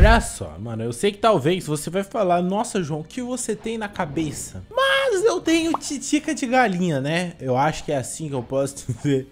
Olha só, mano, eu sei que talvez você vai falar, nossa, João, o que você tem na cabeça? Mas mas eu tenho titica de galinha, né? Eu acho que é assim que eu posso dizer.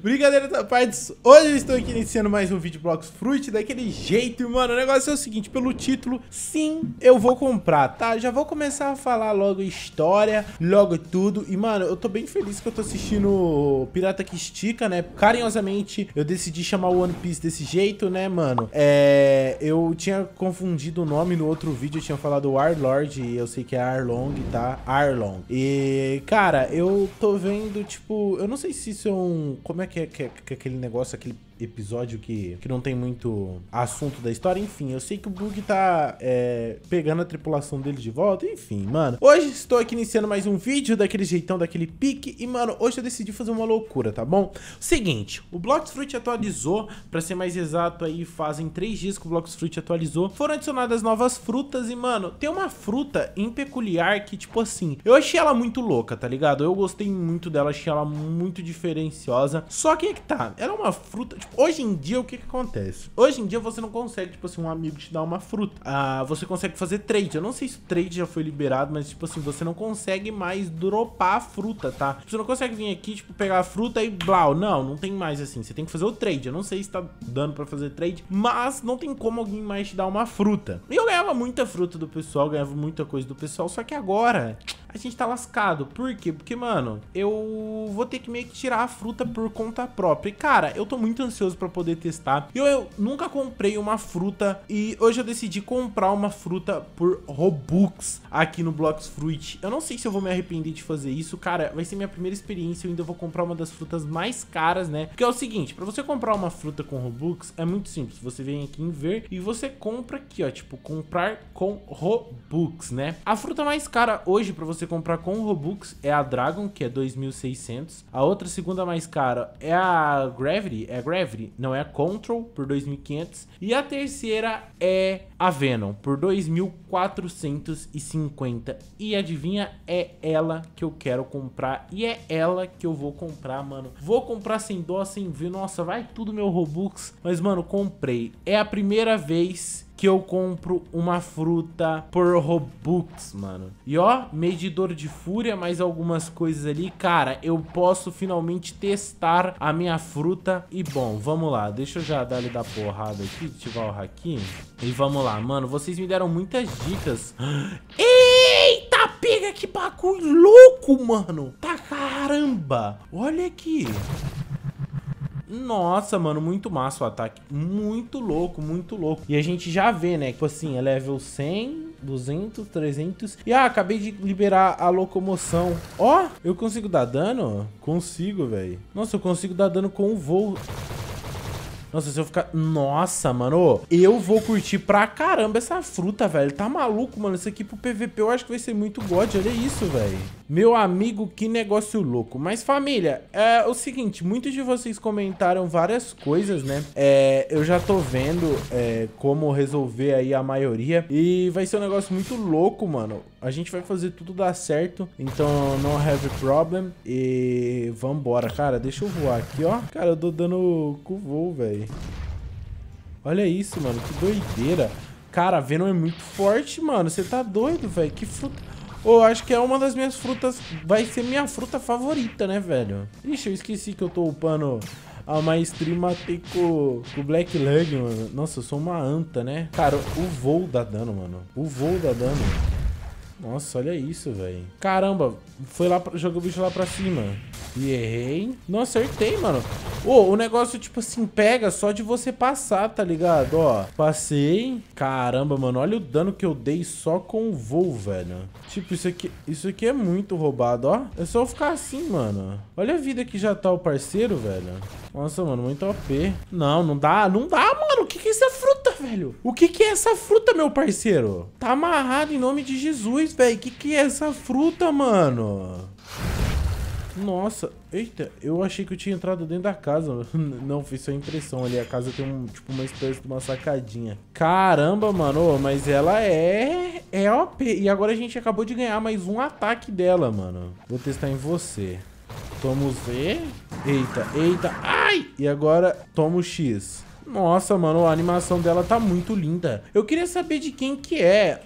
Brincadeira da tá, parte. Hoje eu estou aqui iniciando mais um vídeo Blocks Fruit daquele jeito, mano. O negócio é o seguinte, pelo título, sim, eu vou comprar, tá? Já vou começar a falar logo história, logo tudo. E, mano, eu tô bem feliz que eu tô assistindo Pirata que Estica, né? Carinhosamente, eu decidi chamar o One Piece desse jeito, né, mano? É... Eu tinha confundido o nome no outro vídeo, eu tinha falado Warlord, eu sei que é Arlong, tá? Arlong. Long. E, cara, eu tô vendo, tipo, eu não sei se isso é um. Como é que é, que é, que é aquele negócio, aquele episódio que, que não tem muito assunto da história. Enfim, eu sei que o Bug tá é, pegando a tripulação dele de volta. Enfim, mano. Hoje estou aqui iniciando mais um vídeo daquele jeitão, daquele pique. E, mano, hoje eu decidi fazer uma loucura, tá bom? Seguinte, o Fruit atualizou. Pra ser mais exato aí, fazem três dias que o Fruit atualizou. Foram adicionadas novas frutas e, mano, tem uma fruta em peculiar que, tipo assim, eu achei ela muito louca, tá ligado? Eu gostei muito dela, achei ela muito diferenciosa. Só que é que tá, era é uma fruta... Tipo, hoje em dia, o que, que acontece? Hoje em dia você não consegue, tipo assim, um amigo te dar uma fruta. Ah, você consegue fazer trade. Eu não sei se o trade já foi liberado, mas, tipo assim, você não consegue mais dropar a fruta, tá? Você não consegue vir aqui, tipo, pegar a fruta e blau. Não, não tem mais assim. Você tem que fazer o trade. Eu não sei se tá dando pra fazer trade, mas não tem como alguém mais te dar uma fruta. E eu ganhava muita fruta do pessoal, ganhava muita coisa do pessoal, só que agora a gente tá lascado. Por quê? Porque, mano, eu vou ter que meio que tirar a fruta por conta própria. E, cara, eu tô muito ansioso pra poder testar. Eu, eu nunca comprei uma fruta e hoje eu decidi comprar uma fruta por Robux aqui no Blocks Fruit. Eu não sei se eu vou me arrepender de fazer isso, cara. Vai ser minha primeira experiência. Eu ainda vou comprar uma das frutas mais caras, né? Porque é o seguinte, pra você comprar uma fruta com Robux, é muito simples. Você vem aqui em ver e você compra aqui, ó, tipo, comprar com Robux, né? A fruta mais cara hoje pra você você comprar com Robux é a Dragon, que é 2.600. A outra segunda mais cara é a Gravity, é a Gravity, não é a Control, por 2.500. E a terceira é a Venom, por 2.450. E adivinha, é ela que eu quero comprar e é ela que eu vou comprar, mano. Vou comprar sem dó, sem ver, nossa, vai tudo meu Robux. Mas, mano, comprei. É a primeira vez que eu compro uma fruta por Robux, mano. E ó, medidor de fúria, mais algumas coisas ali. Cara, eu posso finalmente testar a minha fruta. E bom, vamos lá. Deixa eu já dar ali da porrada aqui, ativar o haki. E vamos lá, mano. Vocês me deram muitas dicas. Eita, pega que bagulho louco, mano. Tá caramba. Olha aqui. Nossa, mano, muito massa o ataque. Muito louco, muito louco. E a gente já vê, né? Tipo assim, é level 100, 200, 300. E ah, acabei de liberar a locomoção. Ó, oh, eu consigo dar dano? Consigo, velho. Nossa, eu consigo dar dano com o voo. Nossa, se eu ficar... Nossa, mano. Eu vou curtir pra caramba essa fruta, velho. Tá maluco, mano. Isso aqui pro PVP eu acho que vai ser muito god. Olha isso, velho. Meu amigo, que negócio louco. Mas, família, é o seguinte, muitos de vocês comentaram várias coisas, né? É, eu já tô vendo é, como resolver aí a maioria. E vai ser um negócio muito louco, mano. A gente vai fazer tudo dar certo. Então, não have problem. E vambora, cara. Deixa eu voar aqui, ó. Cara, eu tô dando com voo, velho. Olha isso, mano. Que doideira. Cara, Venom é muito forte, mano. Você tá doido, velho. Que fruta... Pô, oh, acho que é uma das minhas frutas... Vai ser minha fruta favorita, né, velho? Ixi, eu esqueci que eu tô upando a maestria matei com o Black Lug, mano. Nossa, eu sou uma anta, né? Cara, o voo dá dano, mano. O voo dá dano. Nossa, olha isso, velho. Caramba, foi lá, jogou o bicho lá pra cima. E errei. Não acertei, mano. Ô, oh, o negócio, tipo assim, pega só de você passar, tá ligado? Ó, passei. Caramba, mano, olha o dano que eu dei só com o voo, velho. Tipo, isso aqui, isso aqui é muito roubado, ó. É só eu ficar assim, mano. Olha a vida que já tá o parceiro, velho. Nossa, mano, muito OP. Não, não dá, não dá, mano. O que que você tá velho? O que que é essa fruta, meu parceiro? Tá amarrado em nome de Jesus, velho. O que que é essa fruta, mano? Nossa, eita, eu achei que eu tinha entrado dentro da casa. Não, foi só impressão ali. A casa tem um, tipo uma espécie de uma sacadinha. Caramba, mano, mas ela é... é OP. E agora a gente acabou de ganhar mais um ataque dela, mano. Vou testar em você. Vamos ver. Eita, eita. Ai! E agora toma o X. Nossa, mano, a animação dela tá muito linda. Eu queria saber de quem que é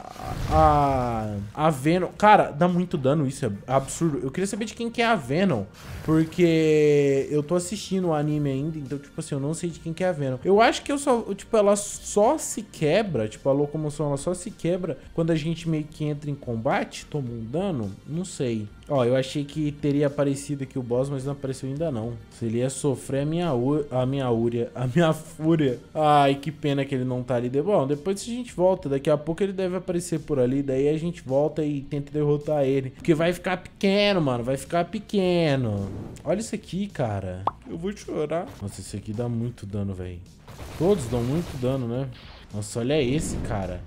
a, a, Venom. Cara, dá muito dano isso, é absurdo. Eu queria saber de quem que é a Venom, porque eu tô assistindo o anime ainda, então, tipo assim, eu não sei de quem que é a Venom. Eu acho que eu só, tipo, ela só se quebra, tipo, a locomoção, ela só se quebra quando a gente meio que entra em combate, toma um dano, não sei. Ó, eu achei que teria aparecido aqui o boss, mas não apareceu ainda não. Se ele ia sofrer a minha, a minha úria, a minha fúria. Ai, que pena que ele não tá ali. Bom, depois a gente volta. Daqui a pouco ele deve aparecer por ali. Daí a gente volta e tenta derrotar ele. Porque vai ficar pequeno, mano. Vai ficar pequeno. Olha isso aqui, cara. Eu vou chorar. Nossa, isso aqui dá muito dano, velho. Todos dão muito dano, né? Nossa, olha esse, cara.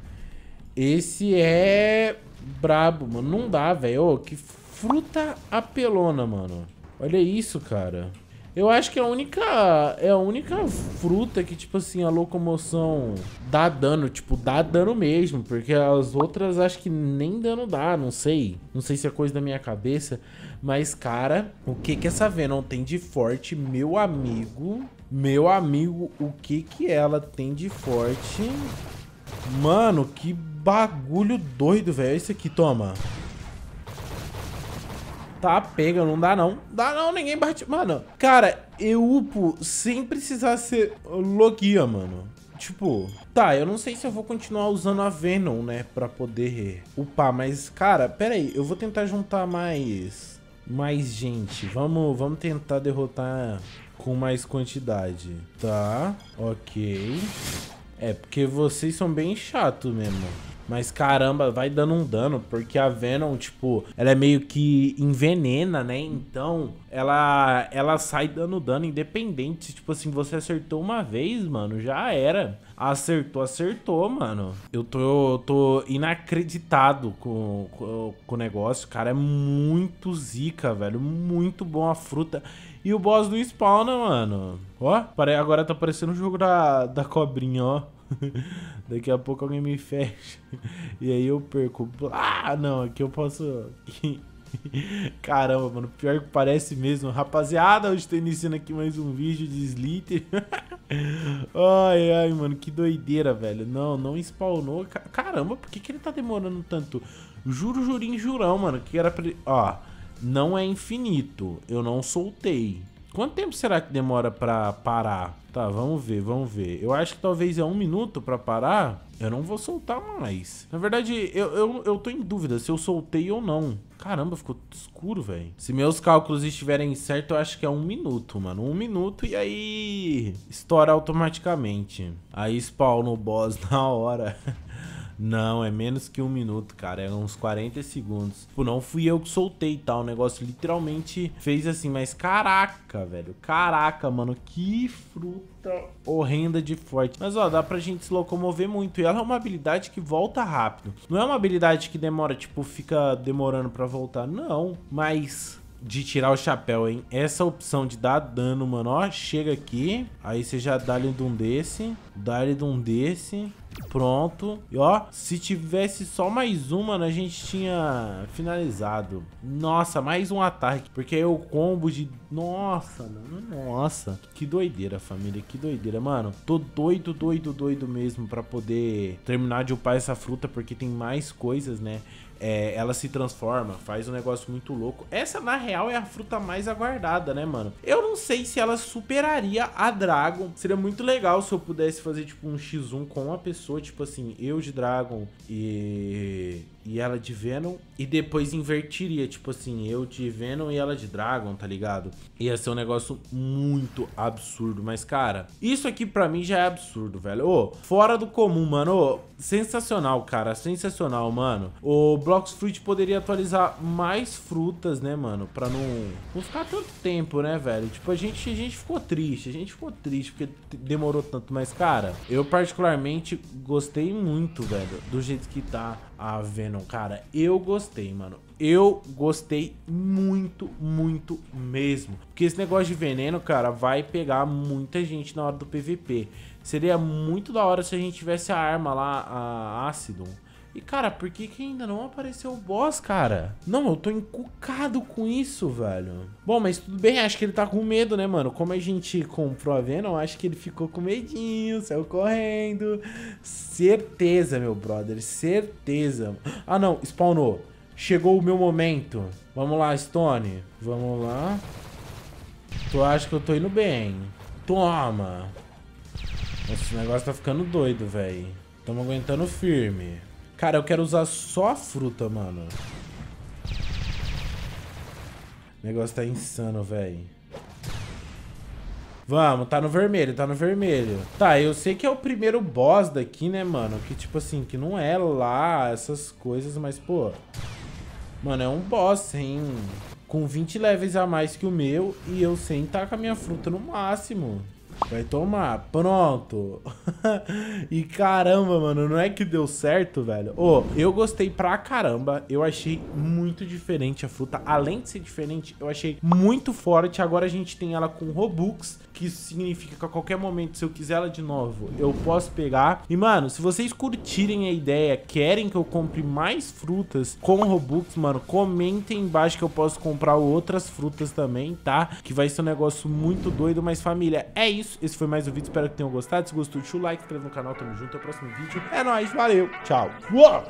Esse é brabo, mano. Não dá, velho. Oh, que fruta apelona, mano. Olha isso, cara. Eu acho que é a única... É a única fruta que, tipo assim, a locomoção dá dano. Tipo, dá dano mesmo. Porque as outras acho que nem dano dá, não sei. Não sei se é coisa da minha cabeça. Mas, cara, o que que essa Venom tem de forte, meu amigo? Meu amigo, o que que ela tem de forte? Mano, que bagulho doido, velho. É isso aqui, toma. Toma. Tá pega, não dá não. Dá não, ninguém bate. Mano, cara, eu upo sem precisar ser logia, mano. Tipo, tá, eu não sei se eu vou continuar usando a Venom, né, pra poder upar, mas, cara, pera aí, eu vou tentar juntar mais, mais gente. Vamos, vamos tentar derrotar com mais quantidade. Tá, ok. É, porque vocês são bem chato mesmo. Mas caramba, vai dando um dano, porque a Venom, tipo, ela é meio que envenena, né? Então, ela ela sai dando dano independente. Tipo assim, você acertou uma vez, mano, já era. Acertou, acertou, mano. Eu tô, eu tô inacreditado com, com, com o negócio. Cara, é muito zica, velho. Muito bom a fruta. E o boss do spawn, né, mano. Ó, agora tá parecendo o jogo da, da cobrinha, ó. Daqui a pouco alguém me fecha. E aí eu perco. Ah, não, aqui eu posso... Caramba, mano, pior que parece mesmo. Rapaziada, hoje tô iniciando aqui mais um vídeo de Slither. ai, ai, mano, que doideira, velho. Não, não spawnou. Caramba, por que, que ele tá demorando tanto? Juro, jurinho, jurão, mano, que era pra ele... Ó não é infinito. Eu não soltei. Quanto tempo será que demora para parar? Tá, vamos ver, vamos ver. Eu acho que talvez é um minuto para parar. Eu não vou soltar mais. Na verdade, eu, eu, eu tô em dúvida se eu soltei ou não. Caramba, ficou escuro, velho. Se meus cálculos estiverem certos, eu acho que é um minuto, mano. Um minuto e aí estoura automaticamente. Aí spawna o boss na hora. Não, é menos que um minuto, cara. É uns 40 segundos. Tipo, não fui eu que soltei e tá? tal. O negócio literalmente fez assim, mas caraca, velho. Caraca, mano, que fruta horrenda de forte. Mas, ó, dá pra gente se locomover muito. E ela é uma habilidade que volta rápido. Não é uma habilidade que demora, tipo, fica demorando pra voltar. Não, mas de tirar o chapéu, hein? Essa opção de dar dano, mano, ó, chega aqui. Aí você já dá-lhe de um desse, dá-lhe de um desse. Pronto. E ó, se tivesse só mais uma, né, a gente tinha finalizado. Nossa, mais um ataque. Porque aí o combo de nossa, mano. Nossa. Que doideira, família. Que doideira, mano. Tô doido, doido, doido mesmo para poder terminar de upar essa fruta, porque tem mais coisas, né? É, ela se transforma, faz um negócio muito louco. Essa, na real, é a fruta mais aguardada, né, mano? Eu não sei se ela superaria a Dragon. Seria muito legal se eu pudesse fazer, tipo, um X1 com uma pessoa, tipo assim, eu de Dragon e. E ela de Venom. E depois invertiria, tipo assim, eu de Venom e ela de Dragon, tá ligado? Ia ser um negócio muito absurdo. Mas, cara, isso aqui para mim já é absurdo, velho. Ô, fora do comum, mano. Ô, sensacional, cara. Sensacional, mano. O Blocks Fruit poderia atualizar mais frutas, né, mano? Pra não, não ficar tanto tempo, né, velho? Tipo, a gente, a gente ficou triste. A gente ficou triste porque demorou tanto. Mas, cara, eu particularmente gostei muito, velho, do jeito que tá a Venom. Cara, eu gostei, mano eu gostei muito, muito mesmo. Porque esse negócio de veneno, cara, vai pegar muita gente na hora do PVP. Seria muito da hora se a gente tivesse a arma lá, a Acidon. E, cara, por que, que ainda não apareceu o boss, cara? Não, eu tô encucado com isso, velho. Bom, mas tudo bem, acho que ele tá com medo, né, mano? Como a gente comprou a Venom, acho que ele ficou com medinho, saiu correndo. Certeza, meu brother, certeza. Ah, não, spawnou. Chegou o meu momento. Vamos lá, Stone. Vamos lá. Tu acha que eu tô indo bem? Toma! Esse negócio tá ficando doido, velho. Tamo aguentando firme. Cara, eu quero usar só a fruta, mano. O negócio tá insano, velho. Vamos, tá no vermelho, tá no vermelho. Tá, eu sei que é o primeiro boss daqui, né, mano? Que, tipo assim, que não é lá essas coisas, mas, pô... Mano, é um boss hein, Com 20 levels a mais que o meu e eu sem tá com a minha fruta no máximo. Vai tomar. Pronto. e caramba, mano, não é que deu certo, velho. Ô, oh, eu gostei pra caramba. Eu achei muito diferente a fruta. Além de ser diferente, eu achei muito forte. Agora a gente tem ela com Robux, que significa que a qualquer momento, se eu quiser ela de novo, eu posso pegar. E, mano, se vocês curtirem a ideia, querem que eu compre mais frutas com Robux, mano, comentem embaixo que eu posso comprar outras frutas também, tá? Que vai ser um negócio muito doido, mas família, é isso isso. Esse foi mais um vídeo, espero que tenham gostado. Se gostou, deixa o like, inscreva no canal, tamo junto. Até o próximo vídeo. É nóis, valeu, tchau. Uou!